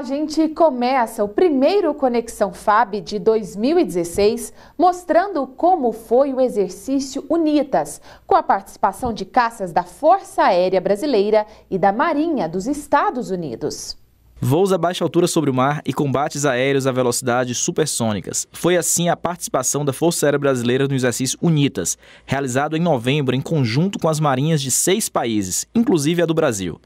a gente começa o primeiro Conexão FAB de 2016, mostrando como foi o exercício Unitas, com a participação de caças da Força Aérea Brasileira e da Marinha dos Estados Unidos. Voos a baixa altura sobre o mar e combates aéreos a velocidades supersônicas. Foi assim a participação da Força Aérea Brasileira no exercício UNITAS, realizado em novembro em conjunto com as marinhas de seis países, inclusive a do Brasil.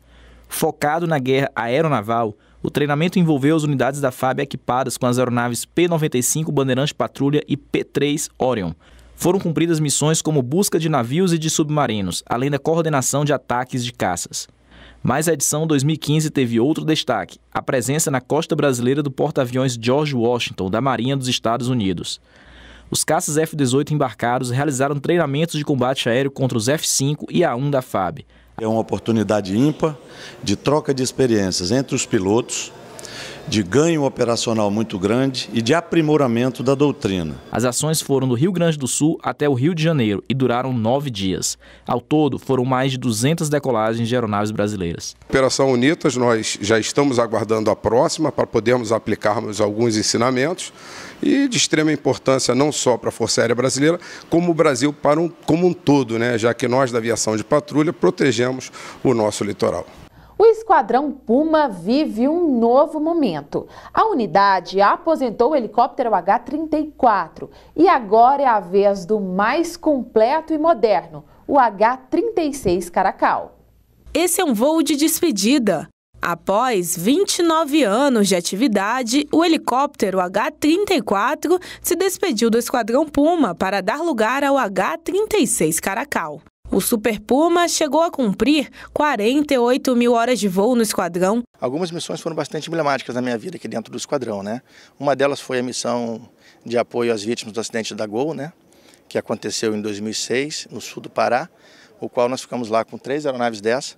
Focado na guerra aeronaval, o treinamento envolveu as unidades da FAB equipadas com as aeronaves P-95 Bandeirante Patrulha e P-3 Orion. Foram cumpridas missões como busca de navios e de submarinos, além da coordenação de ataques de caças. Mas a edição 2015 teve outro destaque: a presença na costa brasileira do porta-aviões George Washington, da Marinha dos Estados Unidos. Os caças F-18 embarcados realizaram treinamentos de combate aéreo contra os F-5 e A-1 da FAB. É uma oportunidade ímpar de troca de experiências entre os pilotos, de ganho operacional muito grande e de aprimoramento da doutrina. As ações foram do Rio Grande do Sul até o Rio de Janeiro e duraram nove dias. Ao todo, foram mais de 200 decolagens de aeronaves brasileiras. Operação Unitas, nós já estamos aguardando a próxima para podermos aplicarmos alguns ensinamentos e de extrema importância não só para a Força Aérea Brasileira, como o Brasil para um, como um todo, né? já que nós da aviação de patrulha protegemos o nosso litoral. O Esquadrão Puma vive um novo momento. A unidade aposentou o helicóptero H-34 e agora é a vez do mais completo e moderno, o H-36 Caracal. Esse é um voo de despedida. Após 29 anos de atividade, o helicóptero H-34 se despediu do Esquadrão Puma para dar lugar ao H-36 Caracal. O Super Puma chegou a cumprir 48 mil horas de voo no esquadrão. Algumas missões foram bastante emblemáticas na minha vida aqui dentro do esquadrão, né? Uma delas foi a missão de apoio às vítimas do acidente da Gol, né? Que aconteceu em 2006 no sul do Pará, o qual nós ficamos lá com três aeronaves dessa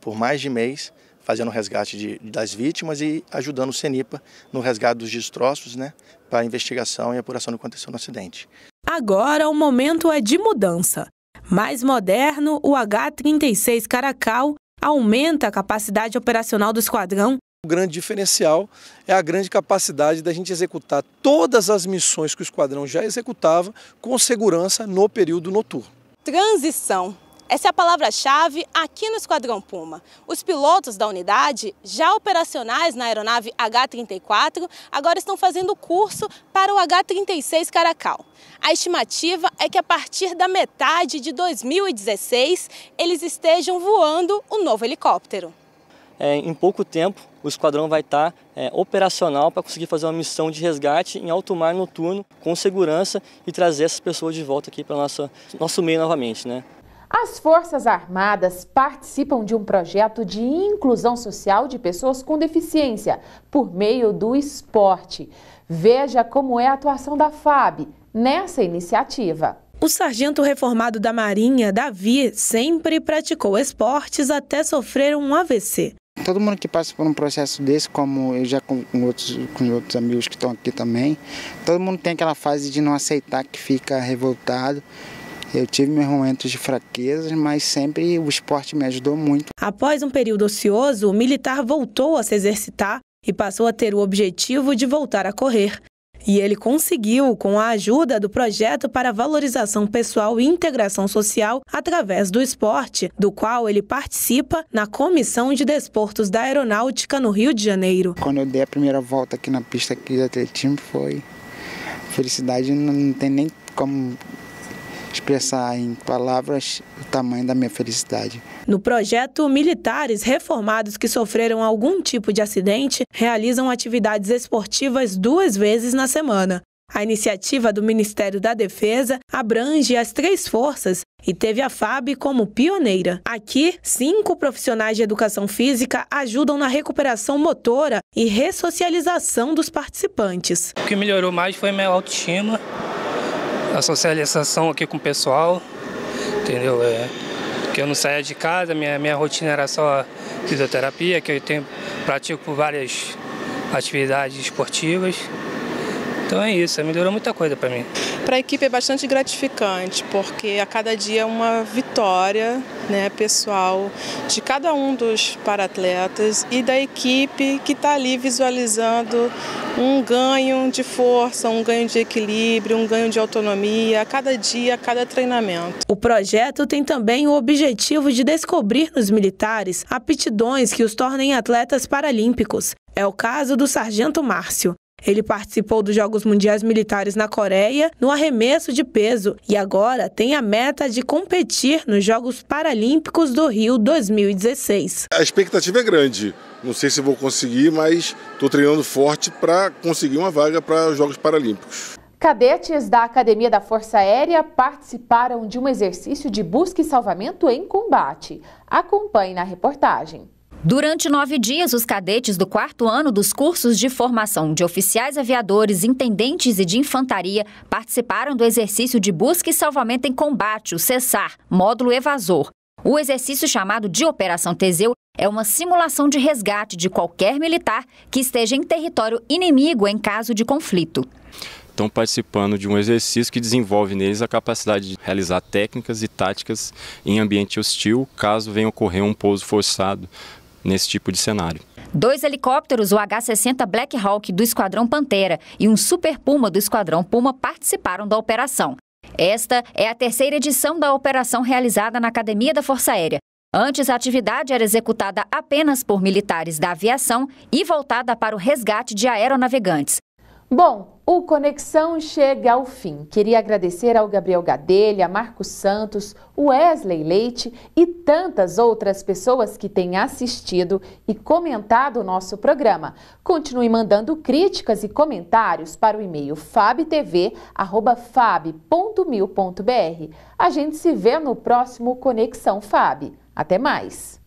por mais de mês fazendo o resgate de, das vítimas e ajudando o CENIPA no resgate dos destroços, né, para a investigação e apuração do que aconteceu no acidente. Agora o momento é de mudança. Mais moderno, o H-36 Caracal aumenta a capacidade operacional do esquadrão. O grande diferencial é a grande capacidade da gente executar todas as missões que o esquadrão já executava com segurança no período noturno. Transição essa é a palavra-chave aqui no Esquadrão Puma. Os pilotos da unidade, já operacionais na aeronave H-34, agora estão fazendo curso para o H-36 Caracal. A estimativa é que a partir da metade de 2016 eles estejam voando o novo helicóptero. É, em pouco tempo, o esquadrão vai estar tá, é, operacional para conseguir fazer uma missão de resgate em alto mar noturno, com segurança e trazer essas pessoas de volta aqui para o nosso meio novamente. Né? As Forças Armadas participam de um projeto de inclusão social de pessoas com deficiência por meio do esporte. Veja como é a atuação da FAB nessa iniciativa. O sargento reformado da Marinha, Davi, sempre praticou esportes até sofrer um AVC. Todo mundo que passa por um processo desse, como eu já com outros, com outros amigos que estão aqui também, todo mundo tem aquela fase de não aceitar que fica revoltado, eu tive meus momentos de fraquezas, mas sempre o esporte me ajudou muito. Após um período ocioso, o militar voltou a se exercitar e passou a ter o objetivo de voltar a correr. E ele conseguiu com a ajuda do projeto para valorização pessoal e integração social através do esporte, do qual ele participa na Comissão de Desportos da Aeronáutica no Rio de Janeiro. Quando eu dei a primeira volta aqui na pista aqui do atletismo foi felicidade não tem nem como expressar em palavras o tamanho da minha felicidade. No projeto, militares reformados que sofreram algum tipo de acidente realizam atividades esportivas duas vezes na semana. A iniciativa do Ministério da Defesa abrange as três forças e teve a FAB como pioneira. Aqui, cinco profissionais de educação física ajudam na recuperação motora e ressocialização dos participantes. O que melhorou mais foi minha autoestima a socialização aqui com o pessoal, entendeu? É, que eu não saía de casa, minha, minha rotina era só fisioterapia, que eu tenho, pratico várias atividades esportivas. Então é isso, é, melhorou muita coisa para mim. Para a equipe é bastante gratificante, porque a cada dia é uma vitória né, pessoal de cada um dos paratletas e da equipe que está ali visualizando um ganho de força, um ganho de equilíbrio, um ganho de autonomia a cada dia, a cada treinamento. O projeto tem também o objetivo de descobrir nos militares aptidões que os tornem atletas paralímpicos. É o caso do Sargento Márcio, ele participou dos Jogos Mundiais Militares na Coreia no arremesso de peso e agora tem a meta de competir nos Jogos Paralímpicos do Rio 2016. A expectativa é grande. Não sei se vou conseguir, mas estou treinando forte para conseguir uma vaga para os Jogos Paralímpicos. Cadetes da Academia da Força Aérea participaram de um exercício de busca e salvamento em combate. Acompanhe na reportagem. Durante nove dias, os cadetes do quarto ano dos cursos de formação de oficiais aviadores, intendentes e de infantaria participaram do exercício de busca e salvamento em combate, o CESAR, módulo evasor. O exercício chamado de Operação Teseu é uma simulação de resgate de qualquer militar que esteja em território inimigo em caso de conflito estão participando de um exercício que desenvolve neles a capacidade de realizar técnicas e táticas em ambiente hostil, caso venha ocorrer um pouso forçado nesse tipo de cenário. Dois helicópteros, o H-60 Black Hawk do Esquadrão Pantera e um Super Puma do Esquadrão Puma participaram da operação. Esta é a terceira edição da operação realizada na Academia da Força Aérea. Antes, a atividade era executada apenas por militares da aviação e voltada para o resgate de aeronavegantes. Bom, o Conexão chega ao fim. Queria agradecer ao Gabriel Gadelha, Marcos Santos, Wesley Leite e tantas outras pessoas que têm assistido e comentado o nosso programa. Continue mandando críticas e comentários para o e-mail fabtv.fab.mil.br. A gente se vê no próximo Conexão Fab. Até mais!